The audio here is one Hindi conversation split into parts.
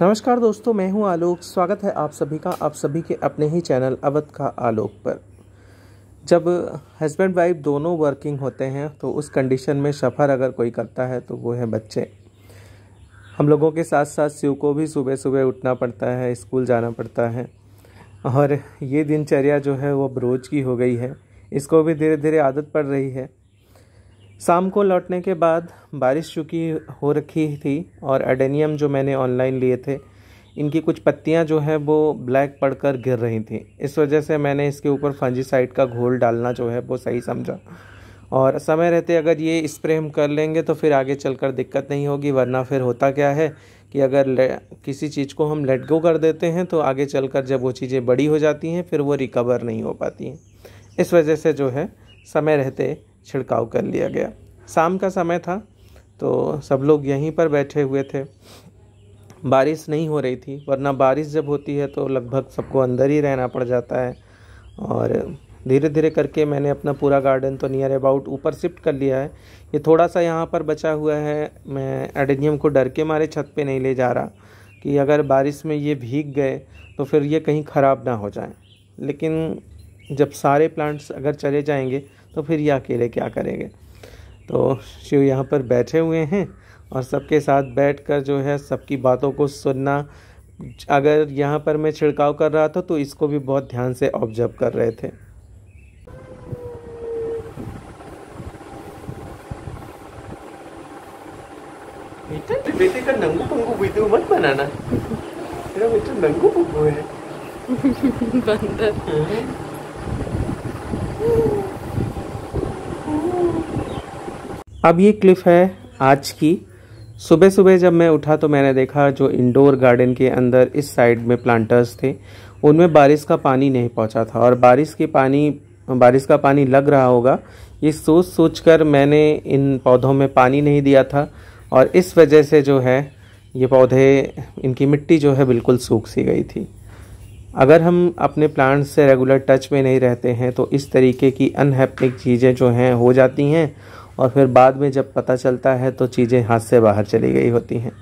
नमस्कार दोस्तों मैं हूं आलोक स्वागत है आप सभी का आप सभी के अपने ही चैनल अवध का आलोक पर जब हस्बैंड वाइफ दोनों वर्किंग होते हैं तो उस कंडीशन में सफ़र अगर कोई करता है तो वो है बच्चे हम लोगों के साथ साथ शिव को भी सुबह सुबह उठना पड़ता है स्कूल जाना पड़ता है और ये दिनचर्या जो है वो रोज़ की हो गई है इसको भी धीरे धीरे आदत पड़ रही है शाम को लौटने के बाद बारिश चुकी हो रखी थी और एडेनियम जो मैंने ऑनलाइन लिए थे इनकी कुछ पत्तियां जो है वो ब्लैक पड़कर गिर रही थी इस वजह से मैंने इसके ऊपर फंजीसाइड का घोल डालना जो है वो सही समझा और समय रहते अगर ये स्प्रे हम कर लेंगे तो फिर आगे चलकर दिक्कत नहीं होगी वरना फिर होता क्या है कि अगर किसी चीज़ को हम लेट गो कर देते हैं तो आगे चलकर जब वो चीज़ें बड़ी हो जाती हैं फिर वो रिकवर नहीं हो पाती हैं इस वजह से जो है समय रहते छिड़काव कर लिया गया शाम का समय था तो सब लोग यहीं पर बैठे हुए थे बारिश नहीं हो रही थी वरना बारिश जब होती है तो लगभग सबको अंदर ही रहना पड़ जाता है और धीरे धीरे करके मैंने अपना पूरा गार्डन तो नियर अबाउट ऊपर शिफ्ट कर लिया है ये थोड़ा सा यहाँ पर बचा हुआ है मैं एडेनियम को डर के मारे छत पे नहीं ले जा रहा कि अगर बारिश में ये भीग गए तो फिर ये कहीं ख़राब ना हो जाए लेकिन जब सारे प्लांट्स अगर चले जाएंगे तो फिर ये अकेले क्या करेंगे तो शिव यहाँ पर बैठे हुए हैं और सबके साथ बैठकर जो है सबकी बातों को सुनना अगर यहाँ पर मैं छिड़काव कर रहा था तो इसको भी बहुत ध्यान से ऑब्जर्व कर रहे थे तो बेटे का नंगू पंगू मत बनाना तेरा बेटा नंगू पंगू है बंदर हम्म। अब ये क्लिप है आज की सुबह सुबह जब मैं उठा तो मैंने देखा जो इंडोर गार्डन के अंदर इस साइड में प्लांटर्स थे उनमें बारिश का पानी नहीं पहुंचा था और बारिश के पानी बारिश का पानी लग रहा होगा ये सोच सोच कर मैंने इन पौधों में पानी नहीं दिया था और इस वजह से जो है ये पौधे इनकी मिट्टी जो है बिल्कुल सूख सी गई थी अगर हम अपने प्लांट्स से रेगुलर टच में नहीं रहते हैं तो इस तरीके की अनहैपनिक चीज़ें जो हैं हो जाती हैं और फिर बाद में जब पता चलता है तो चीज़ें हाथ से बाहर चली गई होती हैं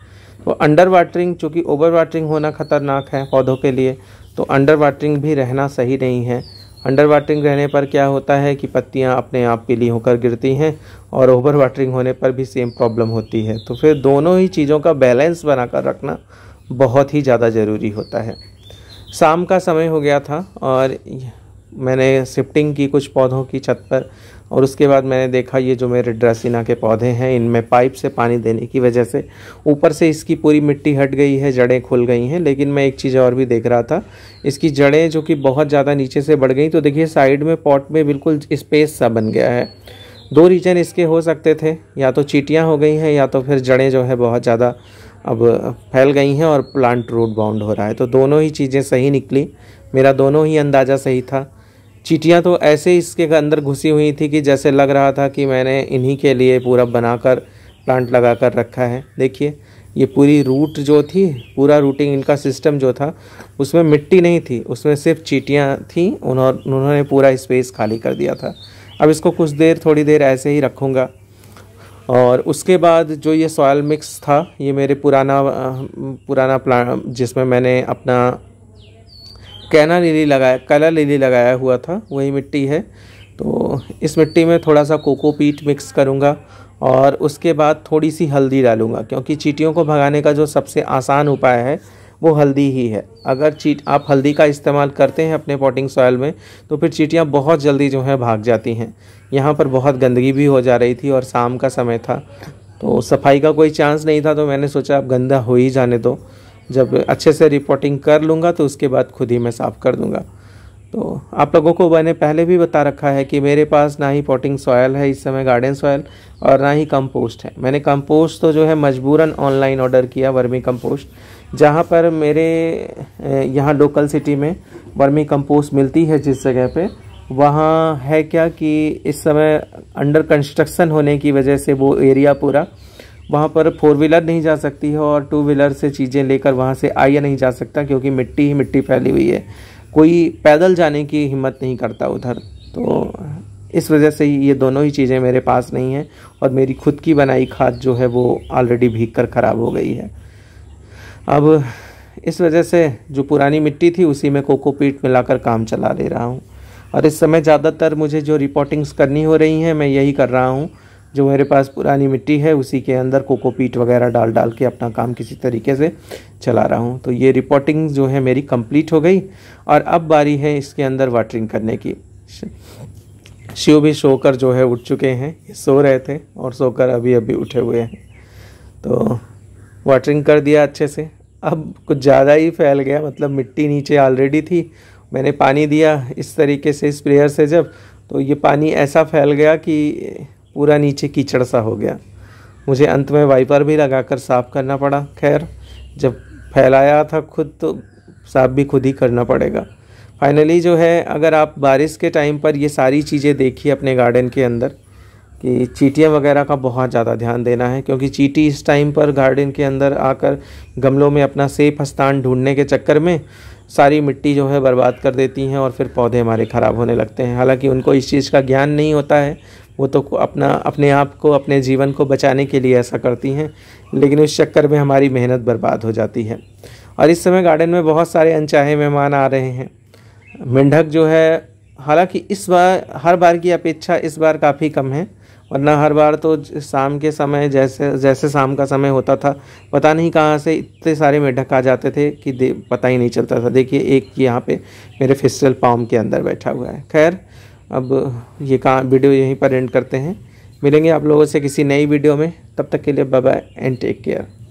तो अंडर वाटरिंग चूँकि ओवर वाटरिंग होना ख़तरनाक है पौधों के लिए तो अंडर वाटरिंग भी रहना सही नहीं है अंडर वाटरिंग रहने पर क्या होता है कि पत्तियाँ अपने आप पीली होकर गिरती हैं और ओवर वाटरिंग होने पर भी सेम प्रॉब्लम होती है तो फिर दोनों ही चीज़ों का बैलेंस बनाकर रखना बहुत ही ज़्यादा ज़रूरी होता है शाम का समय हो गया था और मैंने शिफ्टिंग की कुछ पौधों की छत पर और उसके बाद मैंने देखा ये जो मेरे ड्रेसिना के पौधे हैं इनमें पाइप से पानी देने की वजह से ऊपर से इसकी पूरी मिट्टी हट गई है जड़ें खुल गई हैं लेकिन मैं एक चीज़ और भी देख रहा था इसकी जड़ें जो कि बहुत ज़्यादा नीचे से बढ़ गई तो देखिए साइड में पॉट में बिल्कुल स्पेस सा बन गया है दो रीजन इसके हो सकते थे या तो चीटियाँ हो गई हैं या तो फिर जड़ें जो है बहुत ज़्यादा अब फैल गई हैं और प्लांट रूट बाउंड हो रहा है तो दोनों ही चीज़ें सही निकली मेरा दोनों ही अंदाज़ा सही था चीटियाँ तो ऐसे इसके अंदर घुसी हुई थी कि जैसे लग रहा था कि मैंने इन्हीं के लिए पूरा बनाकर प्लांट लगा कर रखा है देखिए ये पूरी रूट जो थी पूरा रूटिंग इनका सिस्टम जो था उसमें मिट्टी नहीं थी उसमें सिर्फ चीटियाँ थी उन्होंने उन्होंने पूरा स्पेस खाली कर दिया था अब इसको कुछ देर थोड़ी देर ऐसे ही रखूँगा और उसके बाद जो ये सॉयल मिक्स था ये मेरे पुराना पुराना प्लान जिसमें मैंने अपना कैना लिली लगाया कला लिली लगाया हुआ था वही मिट्टी है तो इस मिट्टी में थोड़ा सा कोकोपीट मिक्स करूँगा और उसके बाद थोड़ी सी हल्दी डालूँगा क्योंकि चीटियों को भगाने का जो सबसे आसान उपाय है वो हल्दी ही है अगर चीट आप हल्दी का इस्तेमाल करते हैं अपने पॉटिंग सॉयल में तो फिर चीटियाँ बहुत जल्दी जो हैं भाग जाती हैं यहाँ पर बहुत गंदगी भी हो जा रही थी और शाम का समय था तो सफाई का कोई चांस नहीं था तो मैंने सोचा अब गंदा हो ही जाने दो तो। जब अच्छे से रिपोर्टिंग कर लूँगा तो उसके बाद खुद ही मैं साफ़ कर दूँगा तो आप लोगों को मैंने पहले भी बता रखा है कि मेरे पास ना ही पॉटिंग सॉयल है इस समय गार्डन सॉयल और ना ही कंपोस्ट है मैंने कंपोस्ट तो जो है मजबूरन ऑनलाइन ऑर्डर किया वर्मी कंपोस्ट जहाँ पर मेरे यहाँ लोकल सिटी में वर्मी कंपोस्ट मिलती है जिस जगह पे वहाँ है क्या कि इस समय अंडर कंस्ट्रक्शन होने की वजह से वो एरिया पूरा वहाँ पर फोर व्हीलर नहीं जा सकती है और टू व्हीलर से चीज़ें लेकर वहाँ से आया नहीं जा सकता क्योंकि मिट्टी ही मिट्टी फैली हुई है कोई पैदल जाने की हिम्मत नहीं करता उधर तो इस वजह से ये दोनों ही चीज़ें मेरे पास नहीं हैं और मेरी खुद की बनाई खाद जो है वो ऑलरेडी भीग कर ख़राब हो गई है अब इस वजह से जो पुरानी मिट्टी थी उसी में कोकोपीट मिलाकर काम चला ले रहा हूँ और इस समय ज़्यादातर मुझे जो रिपोर्टिंग्स करनी हो रही हैं मैं यही कर रहा हूँ जो मेरे पास पुरानी मिट्टी है उसी के अंदर कोकोपीट वगैरह डाल डाल के अपना काम किसी तरीके से चला रहा हूँ तो ये रिपोर्टिंग जो है मेरी कंप्लीट हो गई और अब बारी है इसके अंदर वाटरिंग करने की शिव भी सोकर जो है उठ चुके हैं सो रहे थे और सोकर अभी अभी उठे हुए हैं तो वाटरिंग कर दिया अच्छे से अब कुछ ज़्यादा ही फैल गया मतलब मिट्टी नीचे ऑलरेडी थी मैंने पानी दिया इस तरीके से स्प्रेयर से जब तो ये पानी ऐसा फैल गया कि पूरा नीचे कीचड़ सा हो गया मुझे अंत में वाइपर भी लगाकर साफ़ करना पड़ा खैर जब फैलाया था खुद तो साफ भी खुद ही करना पड़ेगा फाइनली जो है अगर आप बारिश के टाइम पर ये सारी चीज़ें देखिए अपने गार्डन के अंदर कि चीटियाँ वगैरह का बहुत ज़्यादा ध्यान देना है क्योंकि चीटी इस टाइम पर गार्डन के अंदर आकर गमलों में अपना सेफ स्थान ढूंढने के चक्कर में सारी मिट्टी जो है बर्बाद कर देती हैं और फिर पौधे हमारे ख़राब होने लगते हैं हालांकि उनको इस चीज़ का ज्ञान नहीं होता है वो तो अपना अपने आप को अपने जीवन को बचाने के लिए ऐसा करती हैं लेकिन उस चक्कर में हमारी मेहनत बर्बाद हो जाती है और इस समय गार्डन में बहुत सारे अनचाहे मेहमान आ रहे हैं मेंढक जो है हालांकि इस बार हर बार की अपेक्षा इस बार काफ़ी कम है वरना हर बार तो शाम के समय जैसे जैसे शाम का समय होता था पता नहीं कहाँ से इतने सारे मेढक आ जाते थे कि दे पता ही नहीं चलता था देखिए एक यहाँ पे मेरे फिस्टल पाम के अंदर बैठा हुआ है खैर अब ये कहाँ वीडियो यहीं पर एंड करते हैं मिलेंगे आप लोगों से किसी नई वीडियो में तब तक के लिए बाय एंड टेक केयर